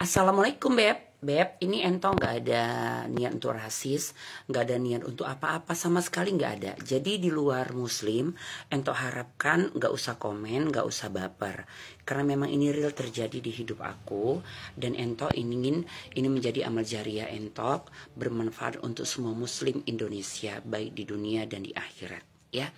Assalamualaikum Beb Beb ini entok gak ada niat untuk rasis Gak ada niat untuk apa-apa sama sekali gak ada Jadi di luar muslim entok harapkan gak usah komen gak usah baper Karena memang ini real terjadi di hidup aku Dan entok ingin ini menjadi amal jariah entok Bermanfaat untuk semua muslim Indonesia Baik di dunia dan di akhirat ya.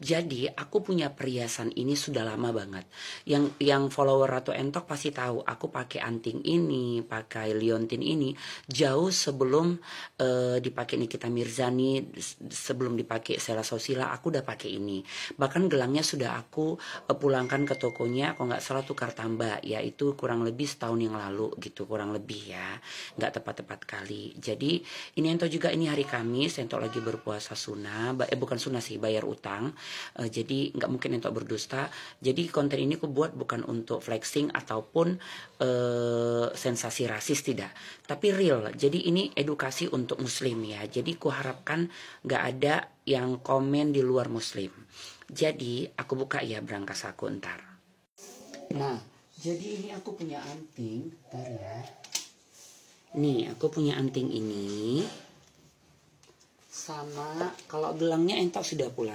Jadi aku punya perhiasan ini sudah lama banget. Yang yang follower Ratu Entok pasti tahu aku pakai anting ini, pakai liontin ini jauh sebelum uh, dipakai Nikita Mirzani, sebelum dipakai Sela Sosila aku udah pakai ini. Bahkan gelangnya sudah aku uh, pulangkan ke tokonya kok nggak salah tukar tambah yaitu kurang lebih setahun yang lalu gitu kurang lebih ya. nggak tepat-tepat kali. Jadi ini Entok juga ini hari Kamis, Entok lagi berpuasa sunnah, eh bukan sunnah sih, bayar bayar utang uh, jadi nggak mungkin untuk berdusta jadi konten ini aku buat bukan untuk flexing ataupun uh, sensasi rasis tidak tapi real jadi ini edukasi untuk muslim ya jadi ku harapkan nggak ada yang komen di luar muslim jadi aku buka ya berangkas aku ntar nah jadi ini aku punya anting ntar ya nih aku punya anting ini sama kalau gelangnya entok sudah pulang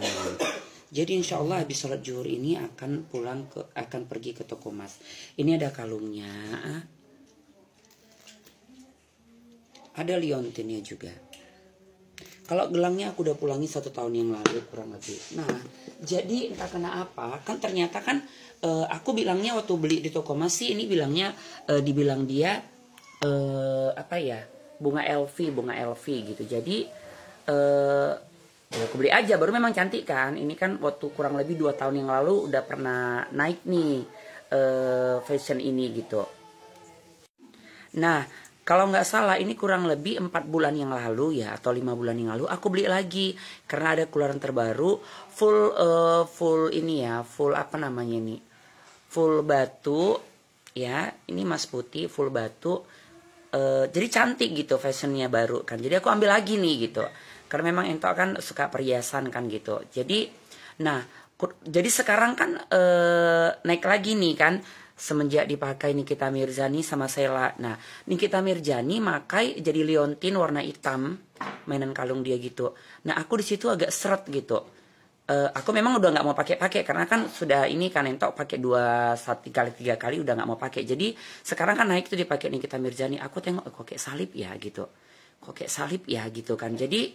jadi insya Allah habis sholat juhur ini akan pulang ke akan pergi ke toko emas ini ada kalungnya ada liontinnya juga kalau gelangnya aku udah pulangi satu tahun yang lalu kurang lebih nah jadi entah kena apa kan ternyata kan uh, aku bilangnya waktu beli di toko emas sih ini bilangnya uh, dibilang dia uh, apa ya bunga LV bunga LV gitu jadi uh, ya aku beli aja baru memang cantik kan ini kan waktu kurang lebih dua tahun yang lalu udah pernah naik nih uh, fashion ini gitu nah kalau nggak salah ini kurang lebih empat bulan yang lalu ya atau lima bulan yang lalu aku beli lagi karena ada keluaran terbaru full uh, full ini ya full apa namanya ini full batu ya ini mas putih full batu uh, jadi cantik gitu fashionnya baru kan jadi aku ambil lagi nih gitu karena memang ento kan suka perhiasan kan gitu jadi nah jadi sekarang kan e, naik lagi nih kan semenjak dipakai Nikita Mirzani sama Sela nah Nikita Mirzani makai jadi liontin warna hitam mainan kalung dia gitu nah aku di situ agak seret gitu e, aku memang udah nggak mau pakai-pakai karena kan sudah ini kan entok pakai dua satu kali tiga kali udah nggak mau pakai jadi sekarang kan naik itu dipakai Nikita Mirzani aku tengok eh, kok kayak salib ya gitu kok kayak salib ya gitu kan jadi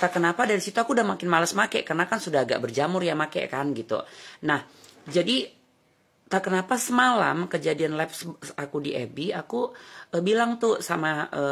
tak kenapa dari situ aku udah makin males make karena kan sudah agak berjamur ya make kan gitu nah jadi tak kenapa semalam kejadian live aku di Ebi aku e, bilang tuh sama e,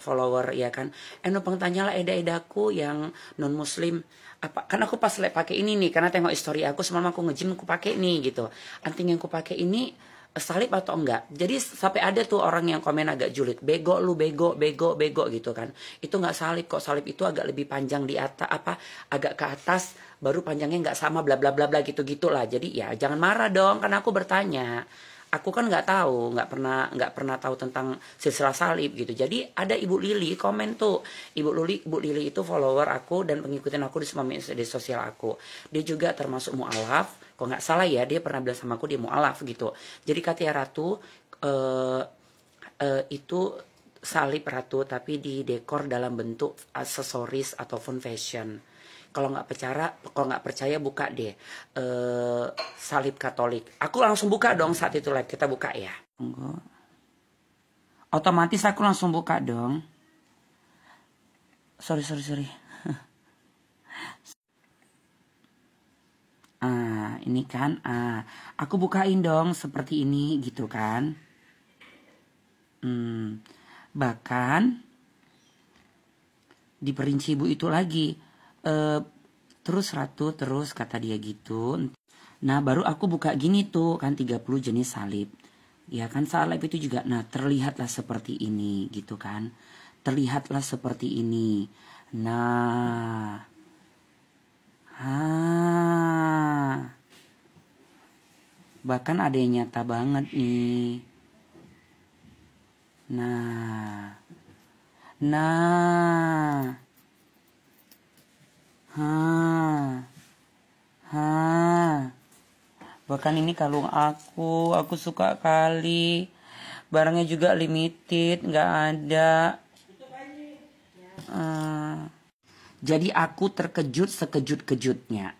follower ya kan eh numpang tanyalah eda-edaku yang non muslim apa kan aku pas live pakai ini nih karena tengok story aku semalam aku ngejim aku pakai nih gitu anting yang aku pakai ini salib atau enggak. Jadi sampai ada tuh orang yang komen agak julid, bego lu bego, bego, bego gitu kan. Itu enggak salib kok, salib itu agak lebih panjang di atas apa agak ke atas baru panjangnya enggak sama bla bla bla bla gitu gitulah Jadi ya jangan marah dong karena aku bertanya. Aku kan nggak tahu, nggak pernah nggak pernah tahu tentang silsilah salib gitu. Jadi ada Ibu Lili komen tuh, Ibu Lili Ibu Lili itu follower aku dan pengikutin aku di semua media sosial aku. Dia juga termasuk mualaf Kok nggak salah ya dia pernah bilang sama aku dia mau alaf gitu. Jadi Katia Ratu uh, uh, itu salib ratu tapi di dekor dalam bentuk aksesoris ataupun fashion. Kalau nggak percaya, kalau nggak percaya buka deh uh, salib Katolik. Aku langsung buka dong saat itu live kita buka ya. tunggu Otomatis aku langsung buka dong. Sorry sorry sorry. ah ini kan uh, aku bukain dong seperti ini gitu kan hmm, bahkan diperinci ibu itu lagi Uh, terus ratu terus kata dia gitu nah baru aku buka gini tuh kan 30 jenis salib ya kan salib itu juga nah terlihatlah seperti ini gitu kan terlihatlah seperti ini nah Ah. Bahkan ada yang nyata banget nih. Nah. Nah. Ha. Ha. Bahkan ini kalung aku, aku suka kali. Barangnya juga limited, nggak ada. Uh, jadi aku terkejut sekejut-kejutnya.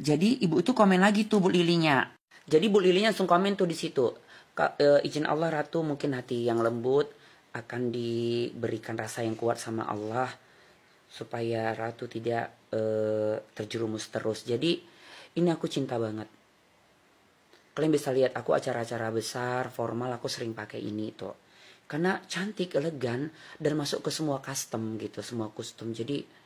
Jadi ibu itu komen lagi tuh Bu Lilinya. Jadi Bu Lilinya langsung komen tuh di situ. E, izin Allah Ratu mungkin hati yang lembut akan diberikan rasa yang kuat sama Allah supaya Ratu tidak e, terjerumus terus. Jadi ini aku cinta banget. Kalian bisa lihat aku acara-acara besar, formal aku sering pakai ini tuh. Karena cantik, elegan dan masuk ke semua custom gitu, semua custom. Jadi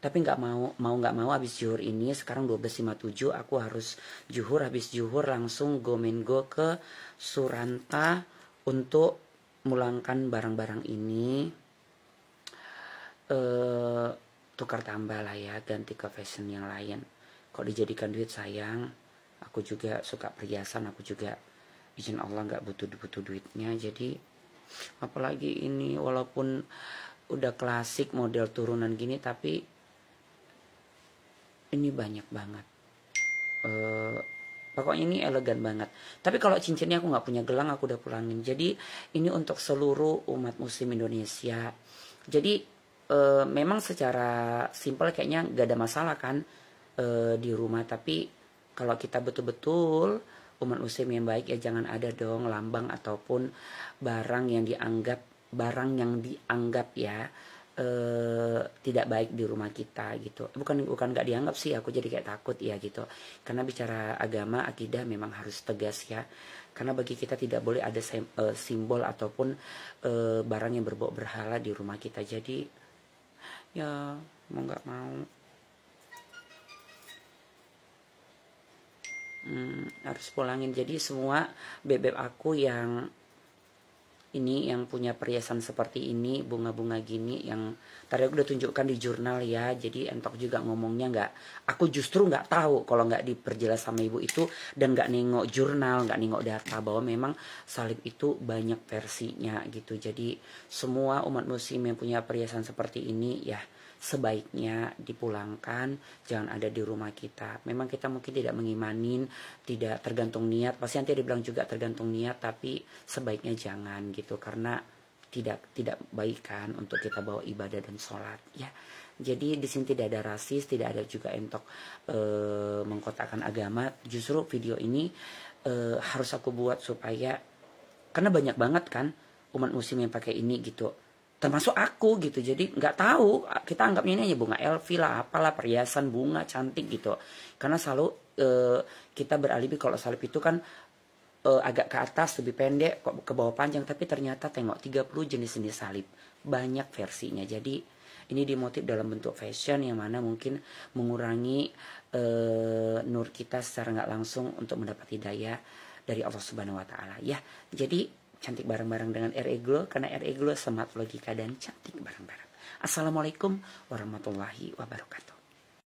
tapi nggak mau mau nggak mau habis juhur ini sekarang 12.57 aku harus juhur habis juhur langsung go main go ke Suranta untuk mulangkan barang-barang ini eh tukar tambah lah ya ganti ke fashion yang lain kok dijadikan duit sayang aku juga suka perhiasan aku juga izin Allah nggak butuh butuh duitnya jadi apalagi ini walaupun udah klasik model turunan gini tapi ini banyak banget uh, pokoknya ini elegan banget tapi kalau cincinnya aku nggak punya gelang aku udah pulangin jadi ini untuk seluruh umat muslim Indonesia jadi e, memang secara simpel kayaknya nggak ada masalah kan e, di rumah tapi kalau kita betul-betul umat muslim yang baik ya jangan ada dong lambang ataupun barang yang dianggap barang yang dianggap ya eh, tidak baik di rumah kita gitu bukan bukan nggak dianggap sih aku jadi kayak takut ya gitu karena bicara agama akidah memang harus tegas ya karena bagi kita tidak boleh ada eh, simbol ataupun eh, barang yang berbau berhala di rumah kita jadi ya mau nggak mau hmm, harus pulangin jadi semua bebek aku yang ini yang punya perhiasan seperti ini bunga-bunga gini yang tadi aku udah tunjukkan di jurnal ya jadi entok juga ngomongnya nggak aku justru nggak tahu kalau nggak diperjelas sama ibu itu dan nggak nengok jurnal nggak nengok data bahwa memang salib itu banyak versinya gitu jadi semua umat muslim yang punya perhiasan seperti ini ya sebaiknya dipulangkan jangan ada di rumah kita memang kita mungkin tidak mengimanin tidak tergantung niat pasti nanti dibilang juga tergantung niat tapi sebaiknya jangan gitu gitu karena tidak tidak kan untuk kita bawa ibadah dan sholat ya jadi di sini tidak ada rasis tidak ada juga entok e, mengkotakkan agama justru video ini e, harus aku buat supaya karena banyak banget kan umat muslim yang pakai ini gitu termasuk aku gitu jadi nggak tahu kita anggapnya ini hanya bunga elfi lah apalah perhiasan bunga cantik gitu karena selalu e, kita beralibi kalau salib itu kan uh, agak ke atas lebih pendek kok ke bawah panjang tapi ternyata tengok 30 jenis jenis salib banyak versinya jadi ini dimotif dalam bentuk fashion yang mana mungkin mengurangi uh, nur kita secara nggak langsung untuk mendapat hidayah dari Allah Subhanahu wa taala ya jadi cantik bareng-bareng dengan RE Glow karena RE Glow semat logika dan cantik bareng-bareng Assalamualaikum warahmatullahi wabarakatuh